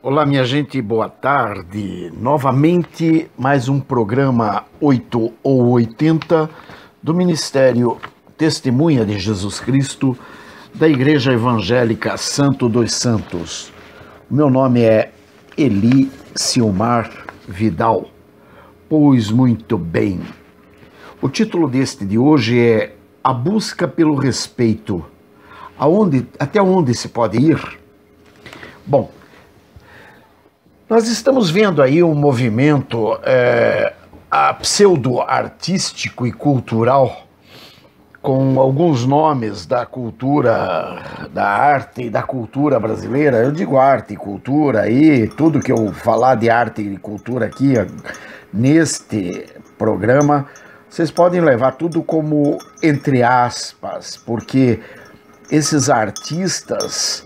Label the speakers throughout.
Speaker 1: Olá, minha gente, boa tarde. Novamente, mais um programa 8 ou 80 do Ministério Testemunha de Jesus Cristo da Igreja Evangélica Santo dos Santos. Meu nome é Eli Silmar Vidal. Pois muito bem. O título deste de hoje é A Busca pelo Respeito. Aonde, até onde se pode ir? Bom, nós estamos vendo aí um movimento é, pseudo-artístico e cultural com alguns nomes da cultura, da arte e da cultura brasileira. Eu digo arte e cultura aí, tudo que eu falar de arte e cultura aqui eh, neste programa, vocês podem levar tudo como entre aspas, porque esses artistas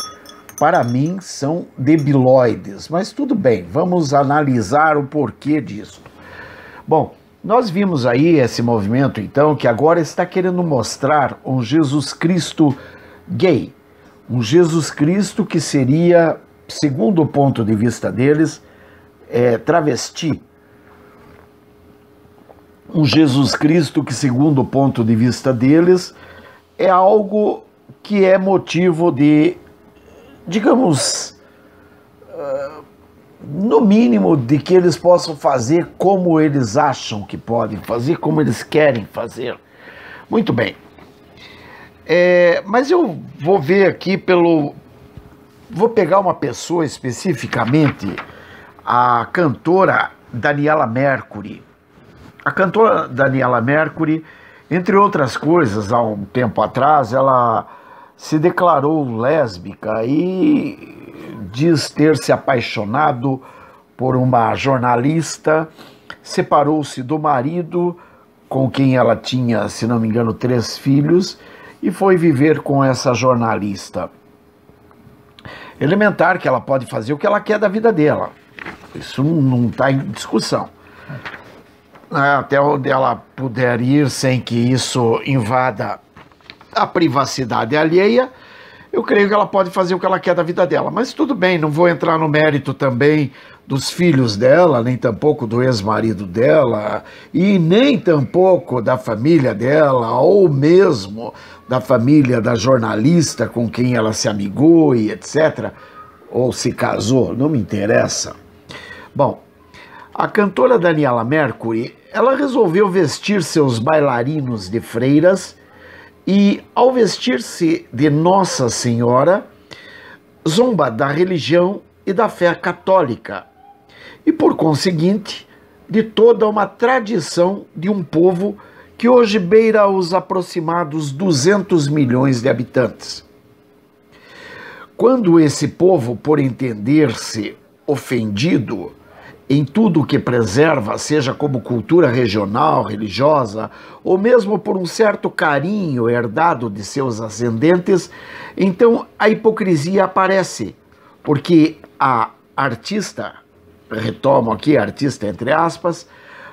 Speaker 1: para mim são debiloides, mas tudo bem, vamos analisar o porquê disso. Bom, nós vimos aí esse movimento então que agora está querendo mostrar um Jesus Cristo gay, um Jesus Cristo que seria, segundo o ponto de vista deles, é, travesti. Um Jesus Cristo que, segundo o ponto de vista deles, é algo que é motivo de digamos, ah, no mínimo de que eles possam fazer como eles acham que podem fazer, como eles querem fazer. Muito bem. É, mas eu vou ver aqui pelo. Vou pegar uma pessoa especificamente, a cantora Daniela Mercury. A cantora Daniela Mercury, entre outras coisas, há um tempo atrás, ela se declarou lésbica e diz ter se apaixonado por uma jornalista, separou-se do marido, com quem ela tinha, se não me engano, três filhos, e foi viver com essa jornalista. Elementar que ela pode fazer o que ela quer da vida dela. Isso não está em discussão. Até onde ela puder ir sem que isso invada a privacidade alheia, eu creio que ela pode fazer o que ela quer da vida dela. Mas tudo bem, não vou entrar no mérito também dos filhos dela, nem tampouco do ex-marido dela, e nem tampouco da família dela, ou mesmo da família da jornalista com quem ela se amigou e etc. Ou se casou, não me interessa. Bom, a cantora Daniela Mercury, ela resolveu vestir seus bailarinos de freiras e, ao vestir-se de Nossa Senhora, zomba da religião e da fé católica, e, por conseguinte, de toda uma tradição de um povo que hoje beira os aproximados 200 milhões de habitantes. Quando esse povo, por entender-se ofendido, em tudo o que preserva, seja como cultura regional, religiosa, ou mesmo por um certo carinho herdado de seus ascendentes, então a hipocrisia aparece, porque a artista, retomo aqui artista entre aspas,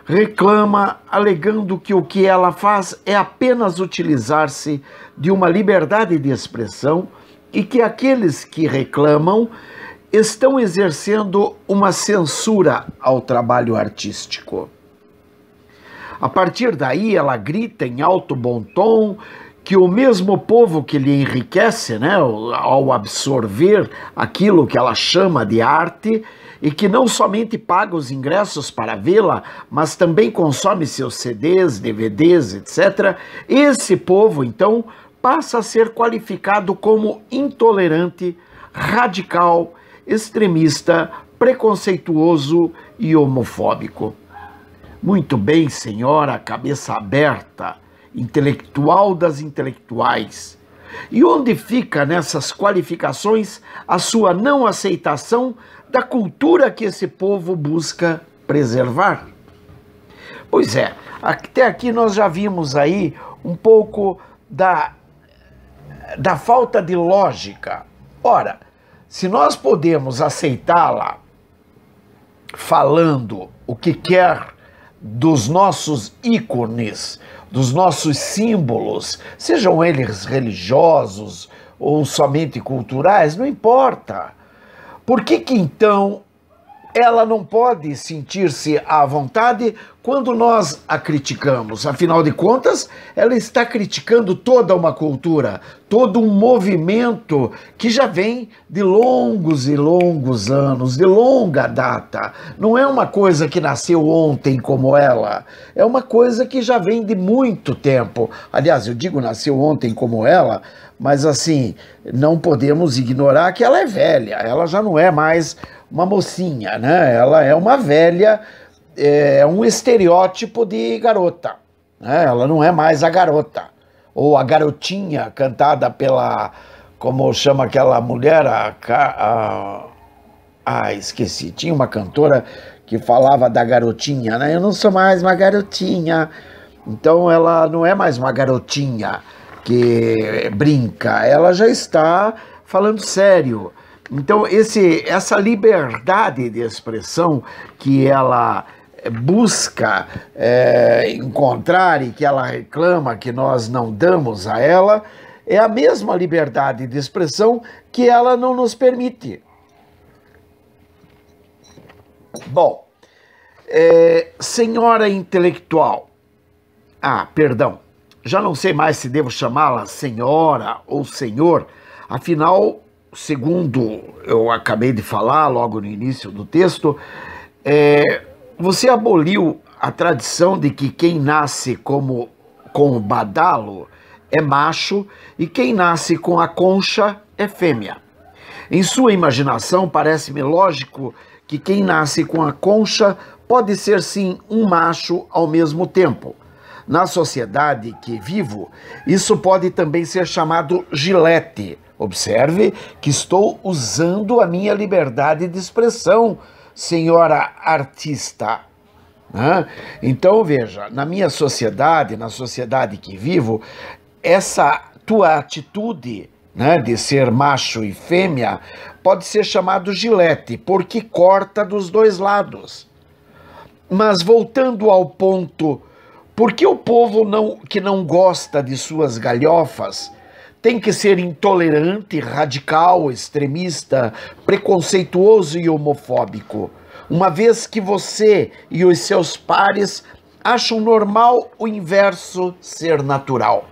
Speaker 1: reclama alegando que o que ela faz é apenas utilizar-se de uma liberdade de expressão e que aqueles que reclamam estão exercendo uma censura ao trabalho artístico. A partir daí, ela grita em alto bom tom que o mesmo povo que lhe enriquece, né, ao absorver aquilo que ela chama de arte, e que não somente paga os ingressos para vê-la, mas também consome seus CDs, DVDs, etc., esse povo, então, passa a ser qualificado como intolerante, radical extremista, preconceituoso e homofóbico. Muito bem, senhora, cabeça aberta, intelectual das intelectuais. E onde fica nessas qualificações a sua não aceitação da cultura que esse povo busca preservar? Pois é, até aqui nós já vimos aí um pouco da, da falta de lógica. Ora, se nós podemos aceitá-la falando o que quer dos nossos ícones, dos nossos símbolos, sejam eles religiosos ou somente culturais, não importa. Por que, que então ela não pode sentir-se à vontade quando nós a criticamos. Afinal de contas, ela está criticando toda uma cultura, todo um movimento que já vem de longos e longos anos, de longa data. Não é uma coisa que nasceu ontem como ela, é uma coisa que já vem de muito tempo. Aliás, eu digo nasceu ontem como ela, mas assim, não podemos ignorar que ela é velha, ela já não é mais uma mocinha, né? Ela é uma velha, é, é um estereótipo de garota. Né? Ela não é mais a garota. Ou a garotinha cantada pela. Como chama aquela mulher? A, a, ah, esqueci. Tinha uma cantora que falava da garotinha, né? Eu não sou mais uma garotinha. Então ela não é mais uma garotinha que brinca, ela já está falando sério. Então, esse, essa liberdade de expressão que ela eh, busca é, encontrar e que ela reclama que nós não damos a ela, é a mesma liberdade de expressão que ela não nos permite. Bom, é, senhora intelectual, ah, perdão, já não sei mais se devo chamá-la senhora ou senhor, afinal segundo eu acabei de falar logo no início do texto, é, você aboliu a tradição de que quem nasce como com o badalo é macho e quem nasce com a concha é fêmea. Em sua imaginação, parece-me lógico que quem nasce com a concha pode ser sim um macho ao mesmo tempo. Na sociedade que vivo, isso pode também ser chamado gilete Observe que estou usando a minha liberdade de expressão, senhora artista. Né? Então, veja, na minha sociedade, na sociedade que vivo, essa tua atitude né, de ser macho e fêmea pode ser chamado gilete, porque corta dos dois lados. Mas voltando ao ponto, por que o povo não, que não gosta de suas galhofas tem que ser intolerante, radical, extremista, preconceituoso e homofóbico, uma vez que você e os seus pares acham normal o inverso ser natural.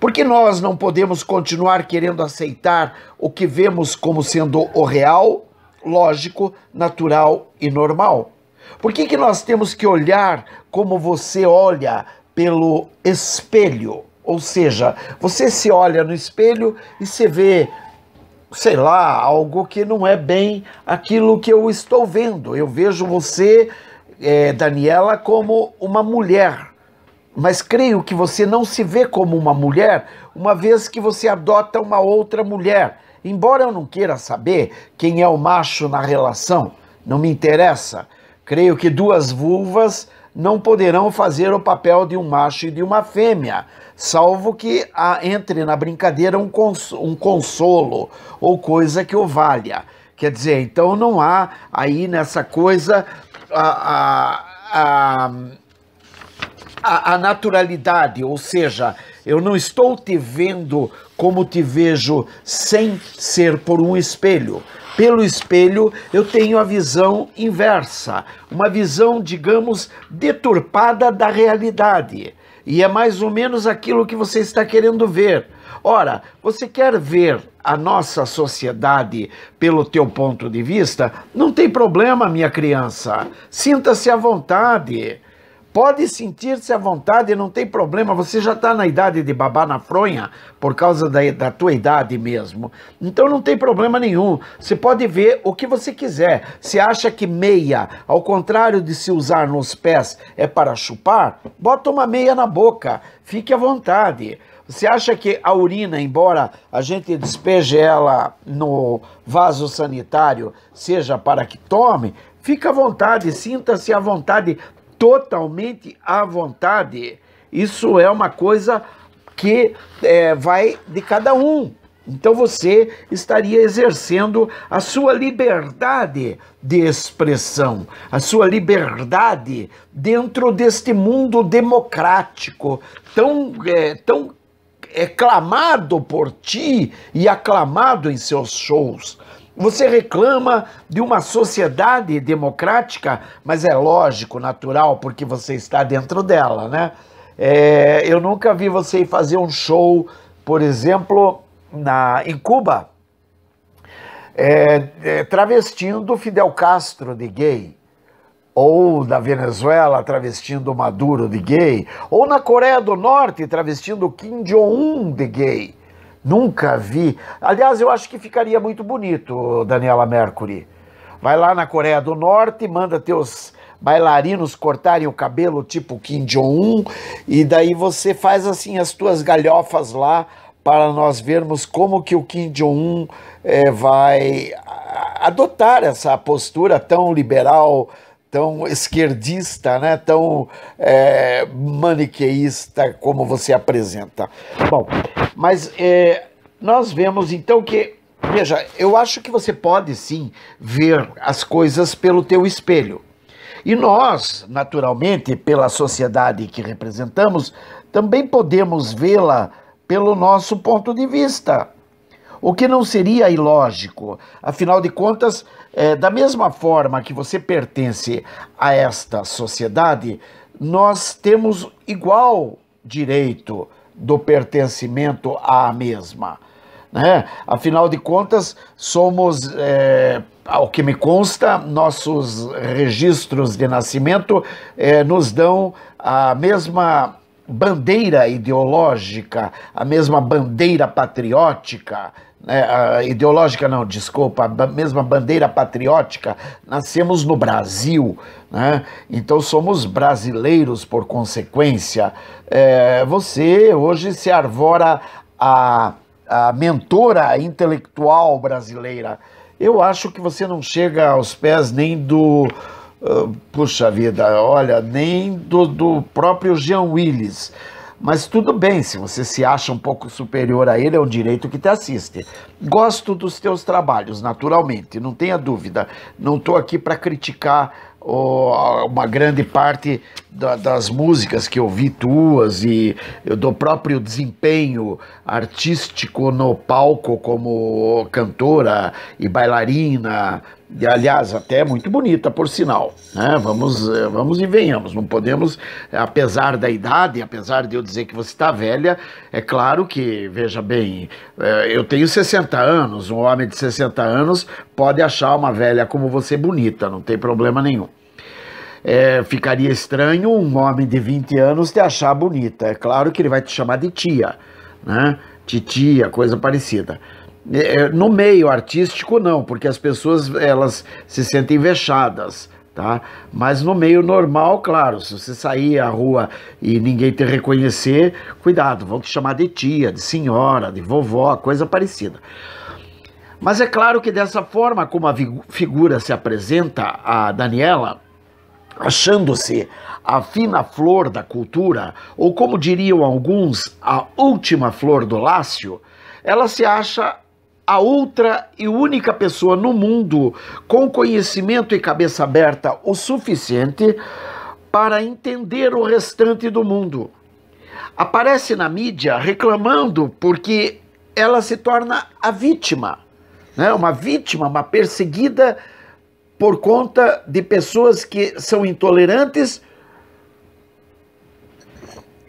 Speaker 1: Porque nós não podemos continuar querendo aceitar o que vemos como sendo o real, lógico, natural e normal. Por que, que nós temos que olhar como você olha pelo espelho? Ou seja, você se olha no espelho e se vê, sei lá, algo que não é bem aquilo que eu estou vendo. Eu vejo você, é, Daniela, como uma mulher. Mas creio que você não se vê como uma mulher, uma vez que você adota uma outra mulher. Embora eu não queira saber quem é o macho na relação, não me interessa. Creio que duas vulvas não poderão fazer o papel de um macho e de uma fêmea, salvo que a, entre na brincadeira um, cons, um consolo ou coisa que o valha. Quer dizer, então não há aí nessa coisa a, a, a, a naturalidade, ou seja, eu não estou te vendo como te vejo sem ser por um espelho pelo espelho, eu tenho a visão inversa, uma visão, digamos, deturpada da realidade. E é mais ou menos aquilo que você está querendo ver. Ora, você quer ver a nossa sociedade pelo teu ponto de vista? Não tem problema, minha criança. Sinta-se à vontade. Pode sentir-se à vontade, não tem problema. Você já está na idade de babar na fronha, por causa da, da tua idade mesmo. Então não tem problema nenhum. Você pode ver o que você quiser. Se acha que meia, ao contrário de se usar nos pés, é para chupar, bota uma meia na boca. Fique à vontade. Você acha que a urina, embora a gente despeje ela no vaso sanitário, seja para que tome, Fica à vontade, sinta-se à vontade, totalmente à vontade. Isso é uma coisa que é, vai de cada um. Então você estaria exercendo a sua liberdade de expressão, a sua liberdade dentro deste mundo democrático tão, é, tão é clamado por ti e aclamado em seus shows. Você reclama de uma sociedade democrática, mas é lógico, natural, porque você está dentro dela, né? É, eu nunca vi você fazer um show, por exemplo, na, em Cuba, é, é, travestindo Fidel Castro de gay, ou da Venezuela travestindo Maduro de gay, ou na Coreia do Norte travestindo Kim Jong-un de gay. Nunca vi. Aliás, eu acho que ficaria muito bonito, Daniela Mercury. Vai lá na Coreia do Norte, manda teus bailarinos cortarem o cabelo tipo Kim Jong-un, e daí você faz assim as tuas galhofas lá para nós vermos como que o Kim Jong-un é, vai adotar essa postura tão liberal, tão esquerdista, né? tão é, maniqueísta como você apresenta. Bom, mas é, nós vemos então que, veja, eu acho que você pode sim ver as coisas pelo teu espelho. E nós, naturalmente, pela sociedade que representamos, também podemos vê-la pelo nosso ponto de vista o que não seria ilógico. Afinal de contas, é, da mesma forma que você pertence a esta sociedade, nós temos igual direito do pertencimento à mesma. Né? Afinal de contas, somos, é, ao que me consta, nossos registros de nascimento é, nos dão a mesma bandeira ideológica, a mesma bandeira patriótica é, ideológica não, desculpa, a mesma bandeira patriótica, nascemos no Brasil, né? então somos brasileiros por consequência. É, você hoje se arvora a, a mentora intelectual brasileira. Eu acho que você não chega aos pés nem do. Uh, puxa vida, olha, nem do, do próprio Jean Willis. Mas tudo bem, se você se acha um pouco superior a ele, é um direito que te assiste. Gosto dos teus trabalhos, naturalmente, não tenha dúvida. Não estou aqui para criticar uma grande parte da, das músicas que eu vi tuas e do próprio desempenho artístico no palco como cantora e bailarina, aliás, até muito bonita, por sinal. Né? Vamos, eh, vamos e venhamos. Não podemos, eh, apesar da idade, apesar de eu dizer que você está velha, é claro que, veja bem, eh, eu tenho 60 anos, um homem de 60 anos pode achar uma velha como você bonita, não tem problema nenhum. É, ficaria estranho um homem de 20 anos te achar bonita. É claro que ele vai te chamar de tia, né? Titia, coisa parecida. É, é, no meio artístico não, porque as pessoas elas se sentem vexadas, tá? Mas no meio normal, claro, se você sair à rua e ninguém te reconhecer, cuidado, vão te chamar de tia, de senhora, de vovó, coisa parecida. Mas é claro que dessa forma como a figura se apresenta a Daniela, achando-se a fina flor da cultura, ou como diriam alguns, a última flor do lácio, ela se acha a outra e única pessoa no mundo com conhecimento e cabeça aberta o suficiente para entender o restante do mundo. Aparece na mídia reclamando porque ela se torna a vítima, né? uma vítima, uma perseguida por conta de pessoas que são intolerantes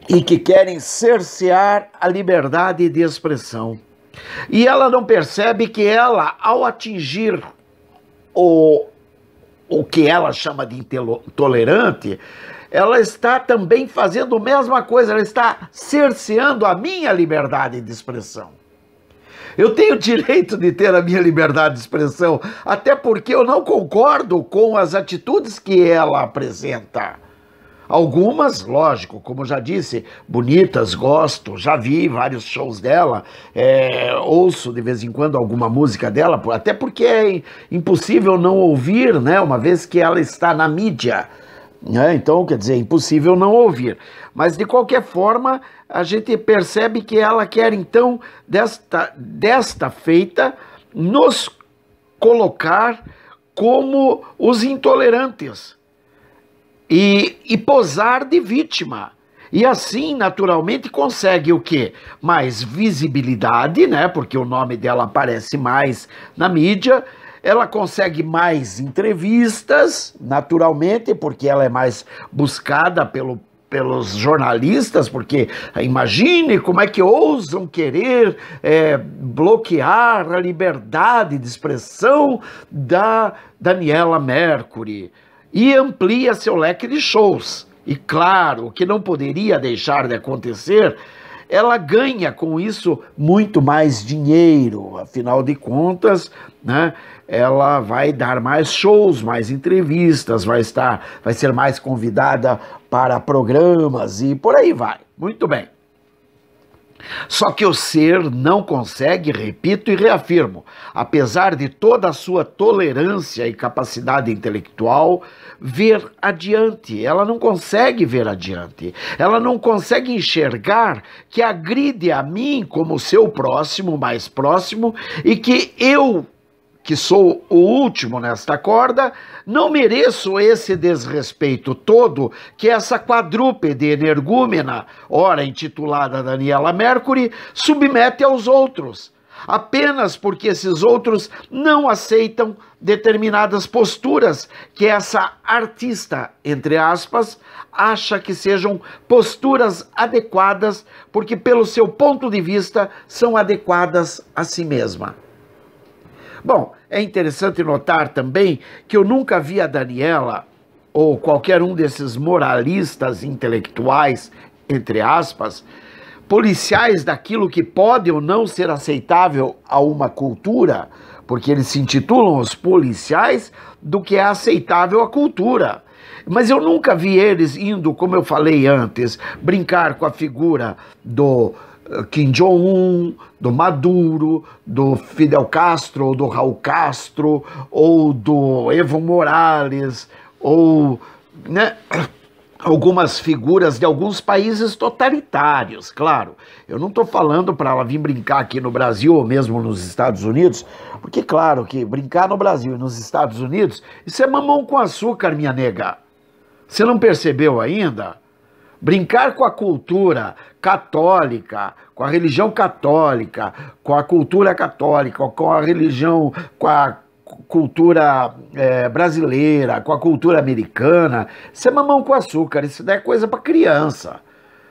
Speaker 1: e que querem cercear a liberdade de expressão. E ela não percebe que ela, ao atingir o, o que ela chama de intolerante, ela está também fazendo a mesma coisa, ela está cerceando a minha liberdade de expressão. Eu tenho direito de ter a minha liberdade de expressão, até porque eu não concordo com as atitudes que ela apresenta. Algumas, lógico, como já disse, bonitas, gosto, já vi vários shows dela, é, ouço de vez em quando alguma música dela, até porque é impossível não ouvir, né? Uma vez que ela está na mídia. Né? Então, quer dizer, é impossível não ouvir. Mas de qualquer forma, a gente percebe que ela quer, então, desta, desta feita, nos colocar como os intolerantes e, e posar de vítima. E assim, naturalmente, consegue o quê? Mais visibilidade, né? Porque o nome dela aparece mais na mídia. Ela consegue mais entrevistas, naturalmente, porque ela é mais buscada pelo, pelos jornalistas, porque imagine como é que ousam querer é, bloquear a liberdade de expressão da Daniela Mercury e amplia seu leque de shows. E claro, o que não poderia deixar de acontecer, ela ganha com isso muito mais dinheiro. Afinal de contas, né, ela vai dar mais shows, mais entrevistas, vai estar, vai ser mais convidada para programas e por aí vai. Muito bem. Só que o ser não consegue, repito e reafirmo, apesar de toda a sua tolerância e capacidade intelectual, ver adiante. Ela não consegue ver adiante. Ela não consegue enxergar que agride a mim como seu próximo, mais próximo, e que eu que sou o último nesta corda, não mereço esse desrespeito todo que essa quadrúpede energúmena, ora intitulada Daniela Mercury, submete aos outros, apenas porque esses outros não aceitam determinadas posturas que essa artista, entre aspas, acha que sejam posturas adequadas, porque, pelo seu ponto de vista, são adequadas a si mesma. Bom, é interessante notar também que eu nunca vi a Daniela ou qualquer um desses moralistas intelectuais, entre aspas, policiais daquilo que pode ou não ser aceitável a uma cultura, porque eles se intitulam os policiais do que é aceitável a cultura. Mas eu nunca vi eles indo, como eu falei antes, brincar com a figura do Kim Jong-un, do Maduro, do Fidel Castro, ou do Raul Castro, ou do Evo Morales, ou né, algumas figuras de alguns países totalitários, claro. Eu não estou falando para ela vir brincar aqui no Brasil ou mesmo nos Estados Unidos, porque, claro, que brincar no Brasil e nos Estados Unidos, isso é mamão com açúcar, minha nega. Você não percebeu ainda? Brincar com a cultura, católica, com a religião católica, com a cultura católica, com a religião, com a cultura é, brasileira, com a cultura americana, isso é mamão com açúcar, isso daí é coisa para criança.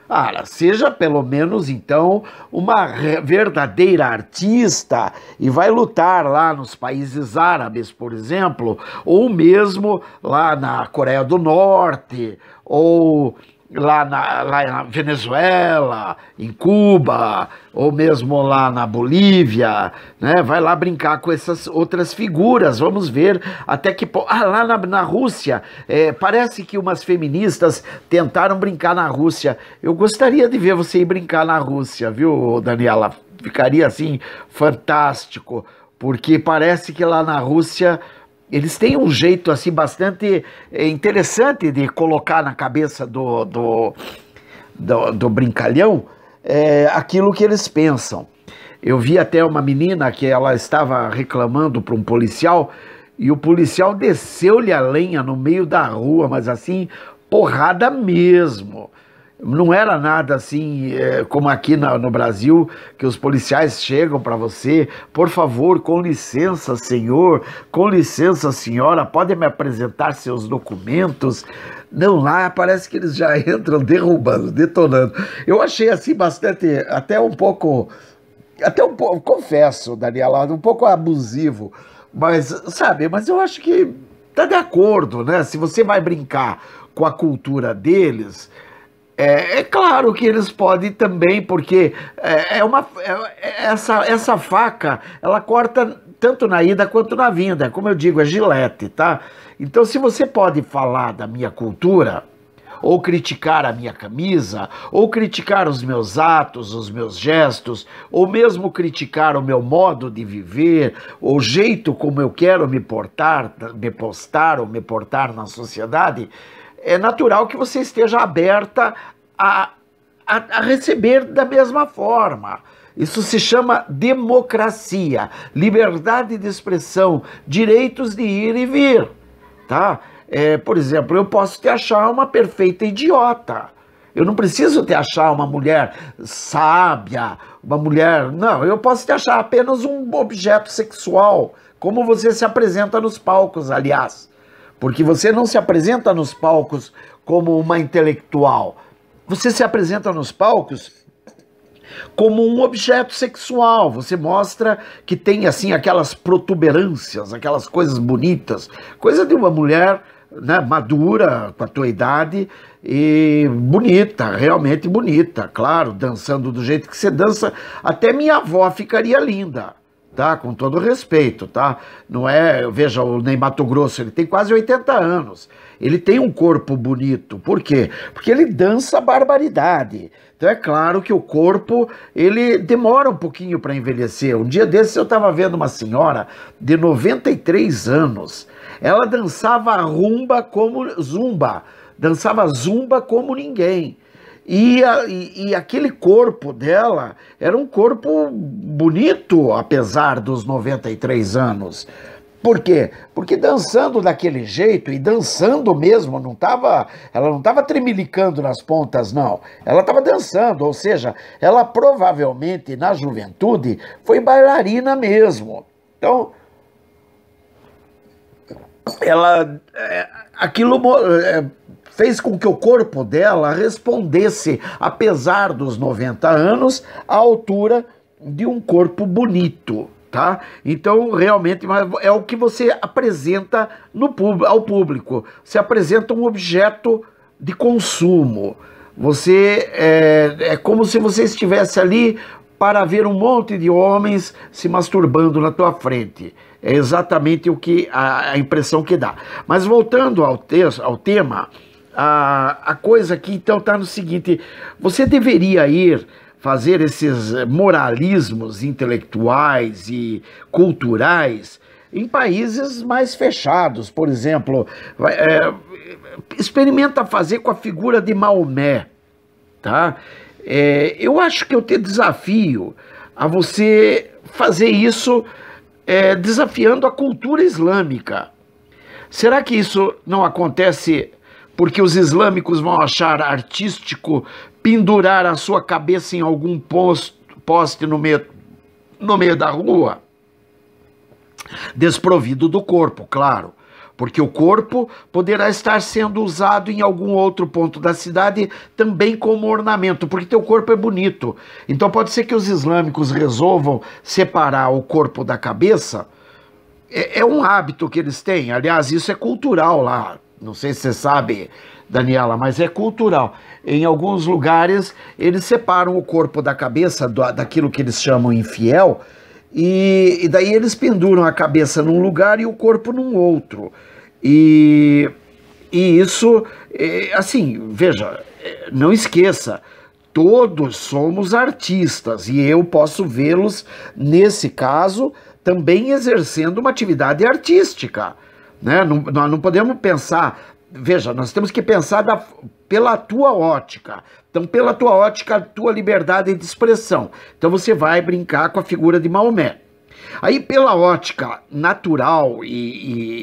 Speaker 1: Ah, seja pelo menos então uma verdadeira artista e vai lutar lá nos países árabes, por exemplo, ou mesmo lá na Coreia do Norte, ou lá na, lá na Venezuela, em Cuba, ou mesmo lá na Bolívia, né? Vai lá brincar com essas outras figuras, vamos ver até que... Ah, lá na, na Rússia, é, parece que umas feministas tentaram brincar na Rússia. Eu gostaria de ver você ir brincar na Rússia, viu, Daniela? Ficaria, assim, fantástico, porque parece que lá na Rússia eles têm um jeito assim bastante eh, interessante de colocar na cabeça do, do, do, do brincalhão é, aquilo que eles pensam. Eu vi até uma menina que ela estava reclamando para um policial e o policial desceu-lhe a lenha no meio da rua, mas assim, porrada mesmo não era nada assim é, como aqui na, no Brasil, que os policiais chegam para você, por favor, com licença, senhor, com licença, senhora, podem me apresentar seus documentos. Não, lá parece que eles já entram derrubando, detonando. Eu achei assim bastante, até um pouco, até um pouco, confesso, Daniela, um pouco abusivo, mas sabe, mas eu acho que tá de acordo, né? Se você vai brincar com a cultura deles, é, é, claro que eles podem também, porque é, é uma, é, é, essa, essa faca, ela corta tanto na ida quanto na vinda, como eu digo, é gilete, tá? Então, se você pode falar da minha cultura, ou criticar a minha camisa, ou criticar os meus atos, os meus gestos, ou mesmo criticar o meu modo de viver, o jeito como eu quero me portar, me postar ou me portar na sociedade, é natural que você esteja aberta a, a, a receber da mesma forma. Isso se chama democracia, liberdade de expressão, direitos de ir e vir, tá? É, por exemplo, eu posso te achar uma perfeita idiota. Eu não preciso te achar uma mulher sábia, uma mulher. Não, eu posso te achar apenas um objeto sexual, como você se apresenta nos palcos, aliás porque você não se apresenta nos palcos como uma intelectual. Você se apresenta nos palcos como um objeto sexual. Você mostra que tem assim aquelas protuberâncias, aquelas coisas bonitas, coisa de uma mulher né, madura com a tua idade e bonita, realmente bonita, claro, dançando do jeito que você dança, até minha avó ficaria linda tá? Com todo respeito, tá? Não é, veja, o Ney Mato Grosso, ele tem quase 80 anos. Ele tem um corpo bonito. Por quê? Porque ele dança barbaridade. Então é claro que o corpo, ele demora um pouquinho para envelhecer. Um dia desses eu estava vendo uma senhora de 93 anos. Ela dançava rumba como zumba, dançava zumba como ninguém. E, a, e, e, aquele corpo dela era um corpo bonito, apesar dos 93 anos. Por quê? Porque dançando daquele jeito e dançando mesmo, não tava, ela não estava tremilicando nas pontas, não. Ela estava dançando, ou seja, ela provavelmente na juventude foi bailarina mesmo. Então, ela, é, aquilo. É, fez com que o corpo dela respondesse, apesar dos 90 anos, à altura de um corpo bonito. Tá? Então, realmente, é o que você apresenta no, ao público. Você apresenta um objeto de consumo. Você é, é como se você estivesse ali para ver um monte de homens se masturbando na tua frente. É exatamente o que a, a impressão que dá. Mas voltando ao, te ao tema, a, a coisa aqui então está no seguinte: você deveria ir fazer esses moralismos intelectuais e culturais em países mais fechados, por exemplo, é, experimenta fazer com a figura de Maomé, tá? É, eu acho que eu te desafio a você fazer isso é, desafiando a cultura islâmica. Será que isso não acontece porque os islâmicos vão achar artístico pendurar a sua cabeça em algum posto, poste no meio, no meio da rua, desprovido do corpo, claro porque o corpo poderá estar sendo usado em algum outro ponto da cidade também como ornamento, porque teu corpo é bonito. Então pode ser que os islâmicos resolvam separar o corpo da cabeça. É, é um hábito que eles têm, aliás, isso é cultural lá. Não sei se você sabe, Daniela, mas é cultural. Em alguns lugares, eles separam o corpo da cabeça, do, daquilo que eles chamam infiel, e, e daí eles penduram a cabeça num lugar e o corpo num outro. E, e isso, é, assim, veja, é, não esqueça, todos somos artistas e eu posso vê-los, nesse caso, também exercendo uma atividade artística. Né? Não, nós não podemos pensar. Veja, nós temos que pensar da, pela tua ótica. Então, pela tua ótica, a tua liberdade de expressão. Então, você vai brincar com a figura de Maomé. Aí, pela ótica natural e,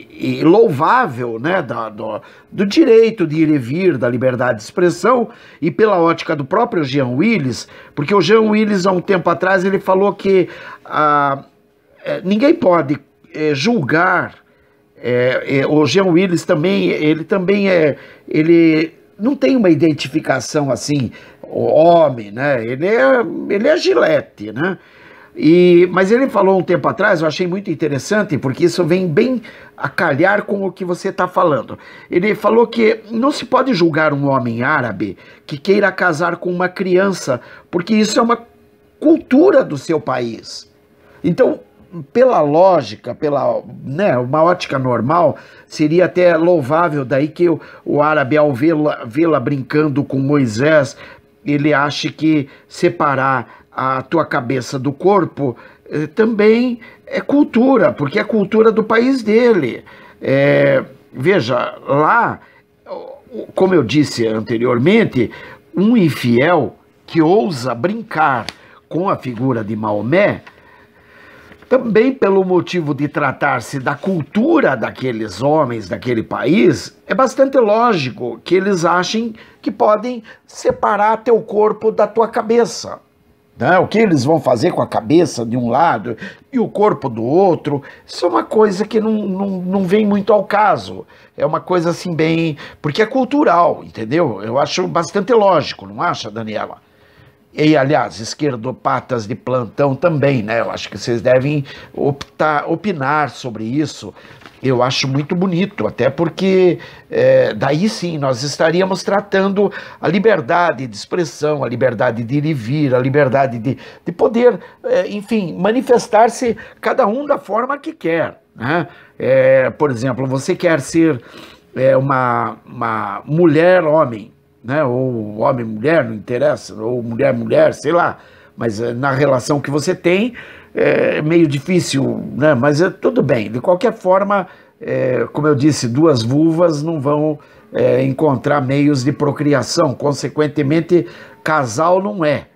Speaker 1: e, e louvável né, da, do, do, direito de ir e vir, da liberdade de expressão, e pela ótica do próprio Jean Willis, porque o Jean Willis, há um tempo atrás, ele falou que ah, é, ninguém pode é, julgar é, é, o Jean Willis também, ele também é, ele não tem uma identificação assim, homem, né? Ele é, ele é gilete, né? E, mas ele falou um tempo atrás, eu achei muito interessante, porque isso vem bem a calhar com o que você está falando. Ele falou que não se pode julgar um homem árabe que queira casar com uma criança, porque isso é uma cultura do seu país. Então, pela lógica, pela né, uma ótica normal, seria até louvável daí que o, o árabe, ao vê-la vê brincando com Moisés, ele ache que separar a tua cabeça do corpo eh, também é cultura, porque é cultura do país dele. É, veja, lá, como eu disse anteriormente, um infiel que ousa brincar com a figura de Maomé também pelo motivo de tratar-se da cultura daqueles homens daquele país, é bastante lógico que eles achem que podem separar teu corpo da tua cabeça. Né? O que eles vão fazer com a cabeça de um lado e o corpo do outro, isso é uma coisa que não, não, não vem muito ao caso. É uma coisa assim bem. Porque é cultural, entendeu? Eu acho bastante lógico, não acha, Daniela? e aliás, esquerdopatas de plantão também, né? Eu acho que vocês devem optar, opinar sobre isso. Eu acho muito bonito, até porque é, daí sim nós estaríamos tratando a liberdade de expressão, a liberdade de ir e vir, a liberdade de, de poder, é, enfim, manifestar-se cada um da forma que quer. Né? É, por exemplo, você quer ser é, uma, uma mulher homem, né? Ou homem, mulher, não interessa, ou mulher, mulher, sei lá. Mas eh, na relação que você tem é meio difícil, né? Mas é, tudo bem. De qualquer forma, é, como eu disse, duas vulvas não vão é, encontrar meios de procriação. Consequentemente, casal não é.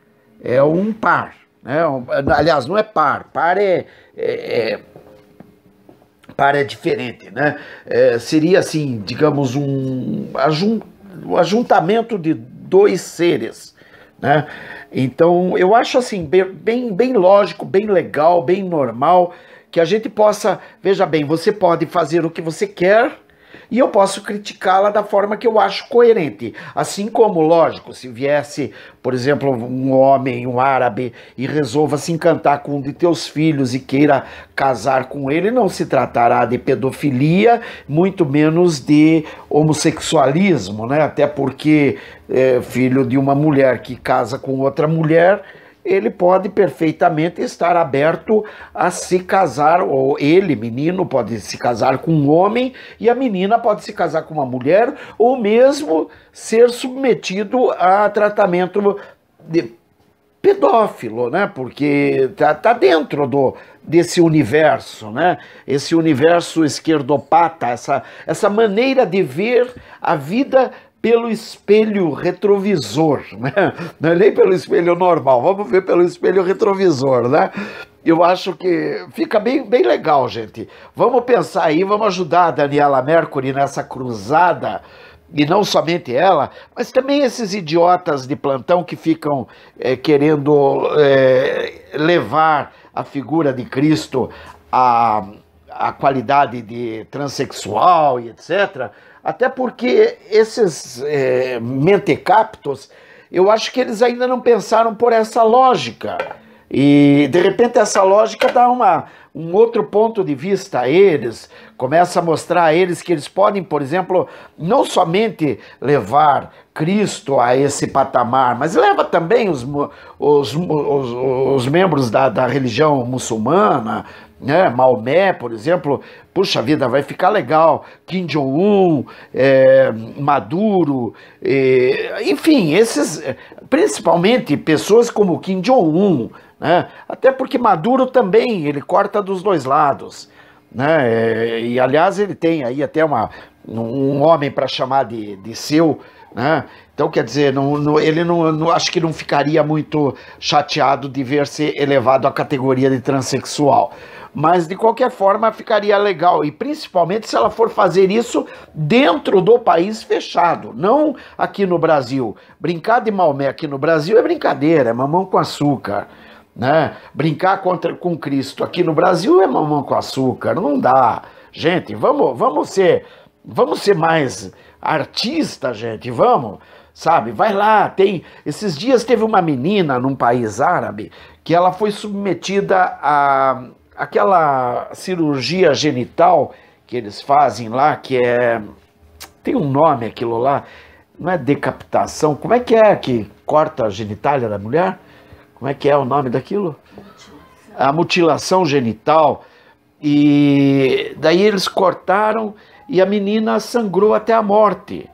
Speaker 1: É um par. Né? É aliás, não é par. Par é, é, é par é diferente, né? É, seria assim, digamos, um ajuntamento o ajuntamento de dois seres. Né? Então, eu acho assim, bem, bem lógico, bem legal, bem normal, que a gente possa, veja bem, você pode fazer o que você quer, e eu posso criticá-la da forma que eu acho coerente. Assim como, lógico, se viesse, por exemplo, um homem, um árabe, e resolva se encantar com um de teus filhos e queira casar com ele, não se tratará de pedofilia, muito menos de homossexualismo, né? Até porque é, filho de uma mulher que casa com outra mulher ele pode perfeitamente estar aberto a se casar, ou ele, menino, pode se casar com um homem e a menina pode se casar com uma mulher, ou mesmo ser submetido a tratamento de pedófilo, né? Porque tá, tá dentro do, desse universo, né? Esse universo esquerdopata, essa, essa maneira de ver a vida pelo espelho retrovisor, né? Não é nem pelo espelho normal, vamos ver pelo espelho retrovisor, né? Eu acho que fica bem, bem legal, gente. Vamos pensar aí, vamos ajudar a Daniela Mercury nessa cruzada e não somente ela, mas também esses idiotas de plantão que ficam é, querendo é, levar a figura de Cristo a à qualidade de transexual e etc. Até porque esses é, mentecaptos, eu acho que eles ainda não pensaram por essa lógica. E de repente essa lógica dá uma, um outro ponto de vista a eles, começa a mostrar a eles que eles podem, por exemplo, não somente levar Cristo a esse patamar, mas leva também os, os, os, os membros da, da religião muçulmana, né? Maomé, por exemplo, puxa vida, vai ficar legal. Kim Jong-un, é, Maduro, é, enfim, esses, principalmente pessoas como Kim Jong-un, né? Até porque Maduro também ele corta dos dois lados. Né? É, e aliás, ele tem aí até uma, um homem para chamar de, de seu, né? Então, quer dizer, não, não, ele não, não, acho que não ficaria muito chateado de ver se elevado à categoria de transexual. Mas de qualquer forma ficaria legal e principalmente se ela for fazer isso dentro do país fechado, não aqui no Brasil. Brincar de Maomé aqui no Brasil é brincadeira, é mamão com açúcar. Né? Brincar contra, com Cristo aqui no Brasil é mamão com açúcar, não dá. Gente, vamos, vamos ser, vamos ser mais artista, gente, vamos sabe? Vai lá, tem. Esses dias teve uma menina num país árabe que ela foi submetida a, aquela cirurgia genital que eles fazem lá, que é. Tem um nome aquilo lá, não é decapitação? Como é que é que corta a genitália da mulher? Como é que é o nome daquilo? Mutilação. A mutilação genital. E daí eles cortaram e a menina sangrou até a morte.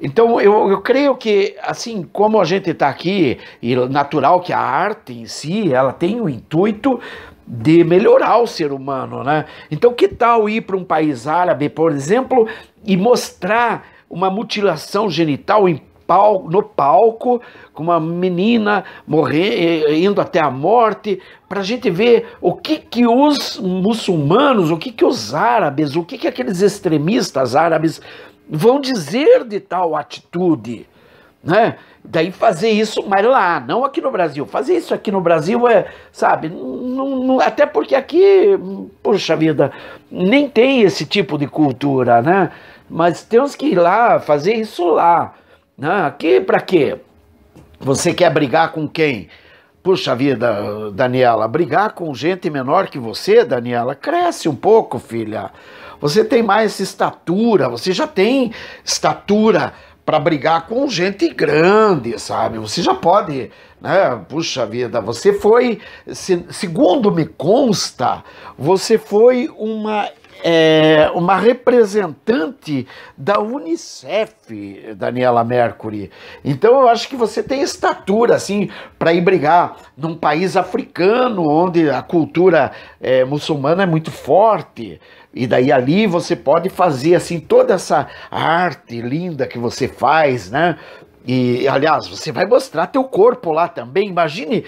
Speaker 1: Então, eu, eu creio que, assim, como a gente está aqui, e natural que a arte em si, ela tem o intuito de melhorar o ser humano, né? Então, que tal ir para um país árabe, por exemplo, e mostrar uma mutilação genital em palco, no palco, com uma menina morrendo, indo até a morte, para a gente ver o que, que os muçulmanos, o que, que os árabes, o que, que aqueles extremistas árabes vão dizer de tal atitude né? Daí fazer isso, mas lá, não aqui no Brasil. Fazer isso aqui no Brasil é, sabe, não, não, até porque aqui, puxa vida, nem tem esse tipo de cultura, né? Mas temos que ir lá, fazer isso lá. Né? Aqui para quê? Você quer brigar com quem? Puxa vida, Daniela, brigar com gente menor que você, Daniela, cresce um pouco, filha. Você tem mais estatura, você já tem estatura para brigar com gente grande, sabe? Você já pode, né? Puxa vida, você foi, segundo me consta, você foi uma é, uma representante da Unicef, Daniela Mercury. Então eu acho que você tem estatura assim para ir brigar num país africano onde a cultura é, muçulmana é muito forte. E daí ali você pode fazer assim toda essa arte linda que você faz, né? E aliás, você vai mostrar teu corpo lá também. Imagine,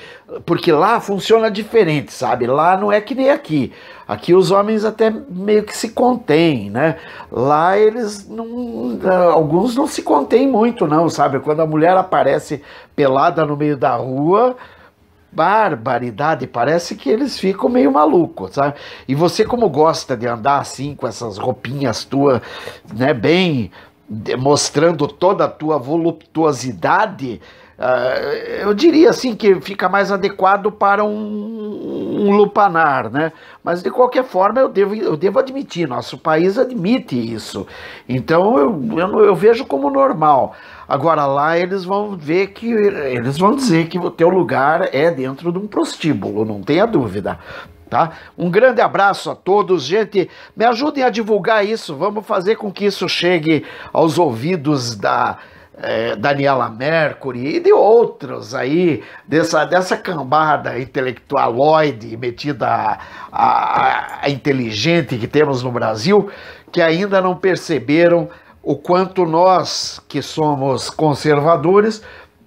Speaker 1: porque lá funciona diferente, sabe? Lá não é que nem aqui. Aqui os homens até meio que se contêm, né? Lá eles não, alguns não se contêm muito não, sabe? Quando a mulher aparece pelada no meio da rua, barbaridade, parece que eles ficam meio malucos, sabe? E você como gosta de andar assim com essas roupinhas tua, né, bem mostrando toda a tua voluptuosidade, Uh, eu diria assim que fica mais adequado para um, um, lupanar, né? Mas de qualquer forma eu devo, eu devo admitir, nosso país admite isso. Então eu, eu, eu vejo como normal. Agora lá eles vão ver que eles vão dizer que o teu lugar é dentro de um prostíbulo, não tenha dúvida. Tá? Um grande abraço a todos, gente. Me ajudem a divulgar isso. Vamos fazer com que isso chegue aos ouvidos da é, Daniela Mercury e de outros aí, dessa, dessa cambada intelectualoide metida a, a, a inteligente que temos no Brasil, que ainda não perceberam o quanto nós, que somos conservadores,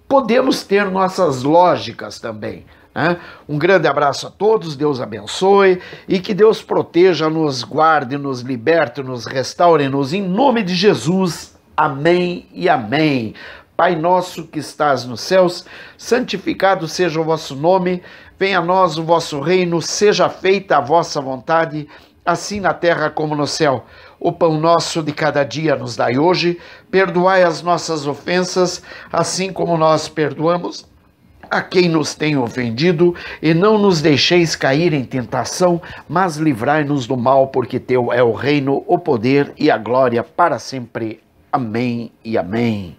Speaker 1: podemos ter nossas lógicas também. Né? Um grande abraço a todos, Deus abençoe e que Deus proteja, nos guarde, nos liberte, nos restaure, nos em nome de Jesus. Amém e amém. Pai nosso que estás nos céus, santificado seja o vosso nome, venha a nós o vosso reino, seja feita a vossa vontade, assim na terra como no céu. O pão nosso de cada dia nos dai hoje, perdoai as nossas ofensas, assim como nós perdoamos a quem nos tem ofendido, e não nos deixeis cair em tentação, mas livrai-nos do mal, porque teu é o reino, o poder e a glória para sempre. Amém e amém.